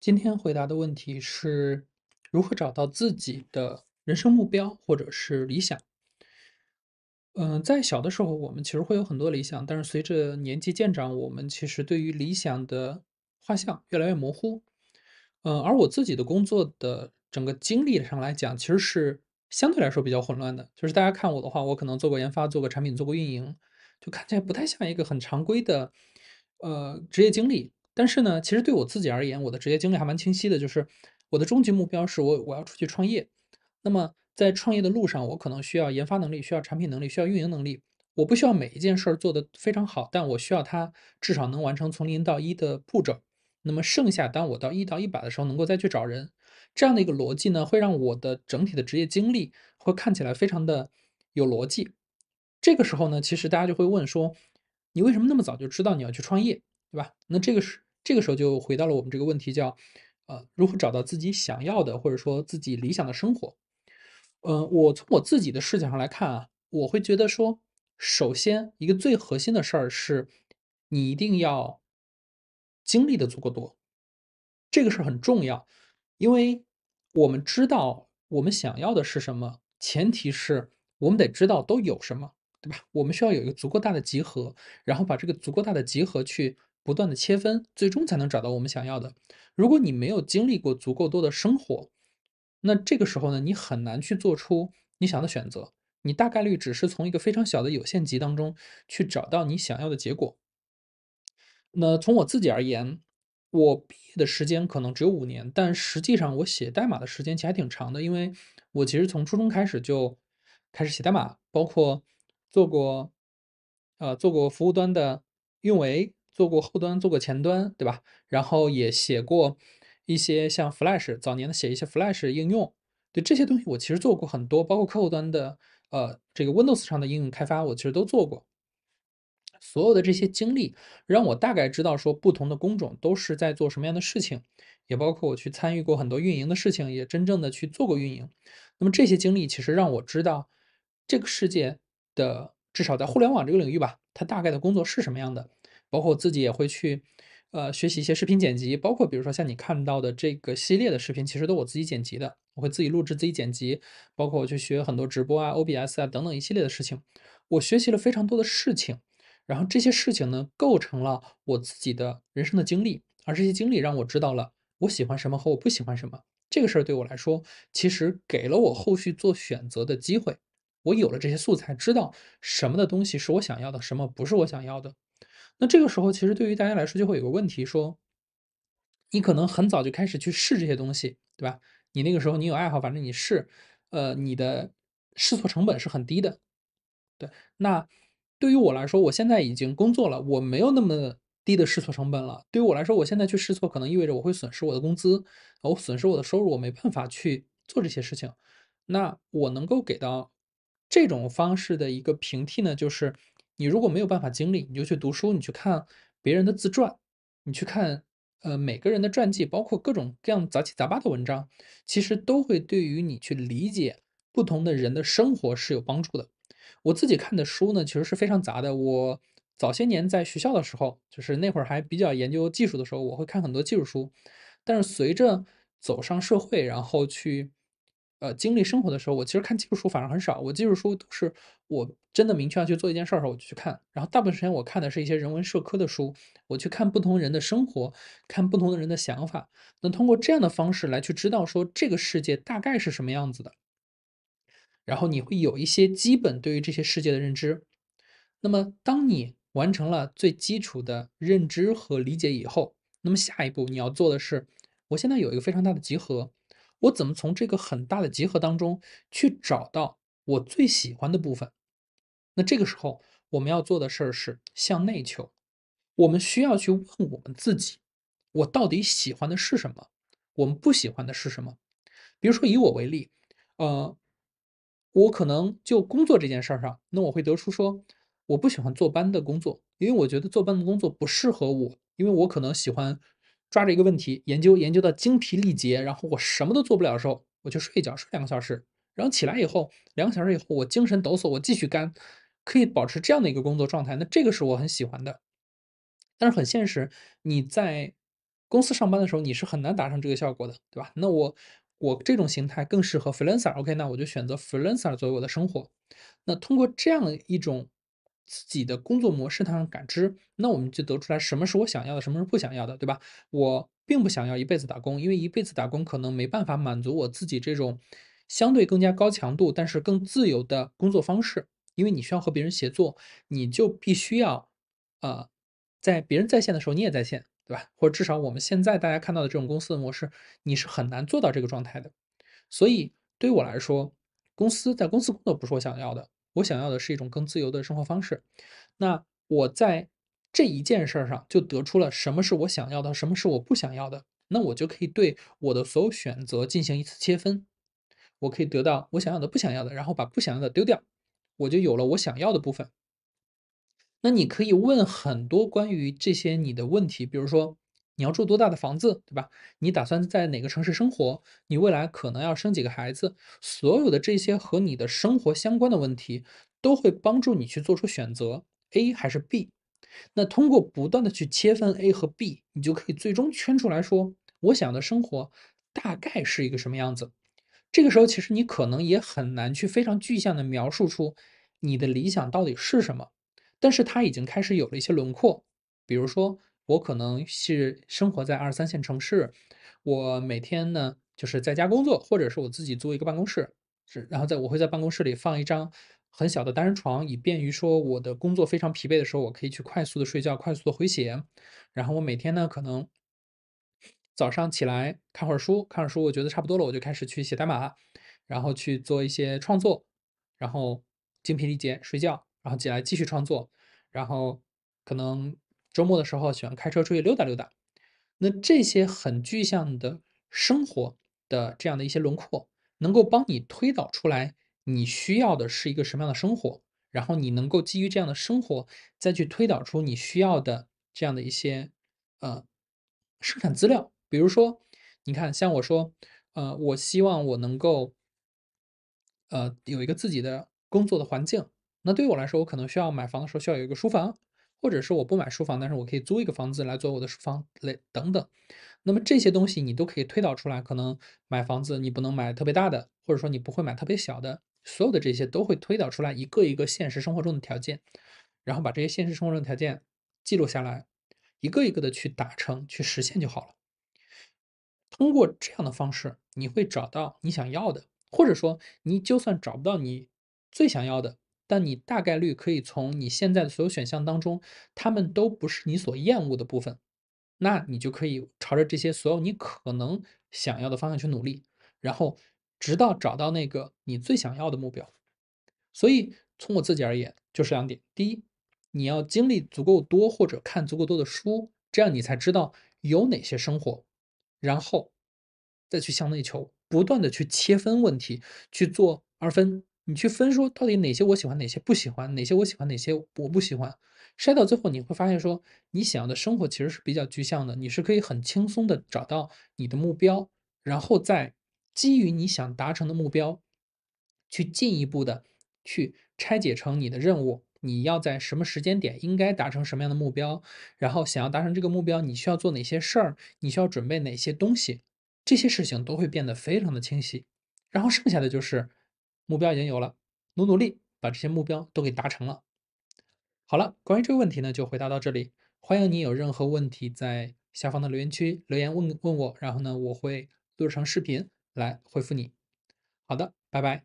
今天回答的问题是如何找到自己的人生目标或者是理想。嗯，在小的时候，我们其实会有很多理想，但是随着年纪渐长，我们其实对于理想的画像越来越模糊。嗯，而我自己的工作的整个经历上来讲，其实是相对来说比较混乱的。就是大家看我的话，我可能做过研发，做过产品，做过运营，就看起来不太像一个很常规的呃职业经历。但是呢，其实对我自己而言，我的职业经历还蛮清晰的，就是我的终极目标是我我要出去创业。那么在创业的路上，我可能需要研发能力，需要产品能力，需要运营能力。我不需要每一件事儿做得非常好，但我需要它至少能完成从零到一的步骤。那么剩下，当我到一到一百的时候，能够再去找人，这样的一个逻辑呢，会让我的整体的职业经历会看起来非常的有逻辑。这个时候呢，其实大家就会问说，你为什么那么早就知道你要去创业，对吧？那这个是。这个时候就回到了我们这个问题，叫呃，如何找到自己想要的，或者说自己理想的生活？嗯，我从我自己的视角上来看啊，我会觉得说，首先一个最核心的事儿是，你一定要经历的足够多，这个事儿很重要，因为我们知道我们想要的是什么，前提是我们得知道都有什么，对吧？我们需要有一个足够大的集合，然后把这个足够大的集合去。不断的切分，最终才能找到我们想要的。如果你没有经历过足够多的生活，那这个时候呢，你很难去做出你想要的选择。你大概率只是从一个非常小的有限集当中去找到你想要的结果。那从我自己而言，我毕业的时间可能只有五年，但实际上我写代码的时间其实还挺长的，因为我其实从初中开始就开始写代码，包括做过呃做过服务端的运维。做过后端，做过前端，对吧？然后也写过一些像 Flash，早年的写一些 Flash 应用，对这些东西我其实做过很多，包括客户端的，呃，这个 Windows 上的应用开发，我其实都做过。所有的这些经历，让我大概知道说不同的工种都是在做什么样的事情，也包括我去参与过很多运营的事情，也真正的去做过运营。那么这些经历其实让我知道，这个世界的至少在互联网这个领域吧，它大概的工作是什么样的。包括我自己也会去，呃，学习一些视频剪辑，包括比如说像你看到的这个系列的视频，其实都我自己剪辑的，我会自己录制、自己剪辑，包括我去学很多直播啊、OBS 啊等等一系列的事情，我学习了非常多的事情，然后这些事情呢，构成了我自己的人生的经历，而这些经历让我知道了我喜欢什么和我不喜欢什么，这个事儿对我来说，其实给了我后续做选择的机会，我有了这些素材，知道什么的东西是我想要的，什么不是我想要的。那这个时候，其实对于大家来说，就会有个问题：说，你可能很早就开始去试这些东西，对吧？你那个时候你有爱好，反正你试，呃，你的试错成本是很低的。对，那对于我来说，我现在已经工作了，我没有那么低的试错成本了。对于我来说，我现在去试错，可能意味着我会损失我的工资，我损失我的收入，我没办法去做这些事情。那我能够给到这种方式的一个平替呢，就是。你如果没有办法经历，你就去读书，你去看别人的自传，你去看呃每个人的传记，包括各种各样杂七杂八的文章，其实都会对于你去理解不同的人的生活是有帮助的。我自己看的书呢，其实是非常杂的。我早些年在学校的时候，就是那会儿还比较研究技术的时候，我会看很多技术书，但是随着走上社会，然后去。呃，经历生活的时候，我其实看技术书反而很少。我技术书都是我真的明确要去做一件事儿时候，我就去看。然后大部分时间我看的是一些人文社科的书，我去看不同人的生活，看不同的人的想法。那通过这样的方式来去知道说这个世界大概是什么样子的，然后你会有一些基本对于这些世界的认知。那么，当你完成了最基础的认知和理解以后，那么下一步你要做的是，我现在有一个非常大的集合。我怎么从这个很大的集合当中去找到我最喜欢的部分？那这个时候我们要做的事儿是向内求，我们需要去问我们自己：我到底喜欢的是什么？我们不喜欢的是什么？比如说以我为例，呃，我可能就工作这件事儿上，那我会得出说，我不喜欢坐班的工作，因为我觉得坐班的工作不适合我，因为我可能喜欢。抓着一个问题研究研究到精疲力竭，然后我什么都做不了的时候，我就睡一觉，睡两个小时，然后起来以后两个小时以后我精神抖擞，我继续干，可以保持这样的一个工作状态，那这个是我很喜欢的。但是很现实，你在公司上班的时候你是很难达成这个效果的，对吧？那我我这种形态更适合 freelancer，OK，那我就选择 freelancer 作为我的生活。那通过这样一种。自己的工作模式，它上感知，那我们就得出来什么是我想要的，什么是不想要的，对吧？我并不想要一辈子打工，因为一辈子打工可能没办法满足我自己这种相对更加高强度，但是更自由的工作方式。因为你需要和别人协作，你就必须要，呃，在别人在线的时候你也在线，对吧？或者至少我们现在大家看到的这种公司的模式，你是很难做到这个状态的。所以对于我来说，公司在公司工作不是我想要的。我想要的是一种更自由的生活方式，那我在这一件事儿上就得出了什么是我想要的，什么是我不想要的，那我就可以对我的所有选择进行一次切分，我可以得到我想要的、不想要的，然后把不想要的丢掉，我就有了我想要的部分。那你可以问很多关于这些你的问题，比如说。你要住多大的房子，对吧？你打算在哪个城市生活？你未来可能要生几个孩子？所有的这些和你的生活相关的问题，都会帮助你去做出选择，A 还是 B。那通过不断的去切分 A 和 B，你就可以最终圈出来说，我想要的生活大概是一个什么样子。这个时候，其实你可能也很难去非常具象的描述出你的理想到底是什么，但是它已经开始有了一些轮廓，比如说。我可能是生活在二三线城市，我每天呢就是在家工作，或者是我自己租一个办公室，是然后在我会在办公室里放一张很小的单人床，以便于说我的工作非常疲惫的时候，我可以去快速的睡觉，快速的回血。然后我每天呢可能早上起来看会儿书，看会儿书，我觉得差不多了，我就开始去写代码，然后去做一些创作，然后精疲力竭睡觉，然后起来继续创作，然后可能。周末的时候喜欢开车出去溜达溜达，那这些很具象的生活的这样的一些轮廓，能够帮你推导出来你需要的是一个什么样的生活，然后你能够基于这样的生活再去推导出你需要的这样的一些呃生产资料。比如说，你看，像我说，呃，我希望我能够呃有一个自己的工作的环境，那对于我来说，我可能需要买房的时候需要有一个书房。或者是我不买书房，但是我可以租一个房子来做我的书房类等等。那么这些东西你都可以推导出来。可能买房子你不能买特别大的，或者说你不会买特别小的，所有的这些都会推导出来一个一个现实生活中的条件，然后把这些现实生活中的条件记录下来，一个一个的去达成去实现就好了。通过这样的方式，你会找到你想要的，或者说你就算找不到你最想要的。但你大概率可以从你现在的所有选项当中，他们都不是你所厌恶的部分，那你就可以朝着这些所有你可能想要的方向去努力，然后直到找到那个你最想要的目标。所以从我自己而言，就是两点：第一，你要经历足够多或者看足够多的书，这样你才知道有哪些生活，然后再去向内求，不断的去切分问题，去做二分。你去分说到底哪些我喜欢，哪些不喜欢，哪些我喜欢，哪些我不喜欢，筛到最后你会发现，说你想要的生活其实是比较具象的，你是可以很轻松的找到你的目标，然后再基于你想达成的目标，去进一步的去拆解成你的任务，你要在什么时间点应该达成什么样的目标，然后想要达成这个目标，你需要做哪些事儿，你需要准备哪些东西，这些事情都会变得非常的清晰，然后剩下的就是。目标已经有了，努努力把这些目标都给达成了。好了，关于这个问题呢，就回答到这里。欢迎你有任何问题在下方的留言区留言问问我，然后呢，我会制成视频来回复你。好的，拜拜。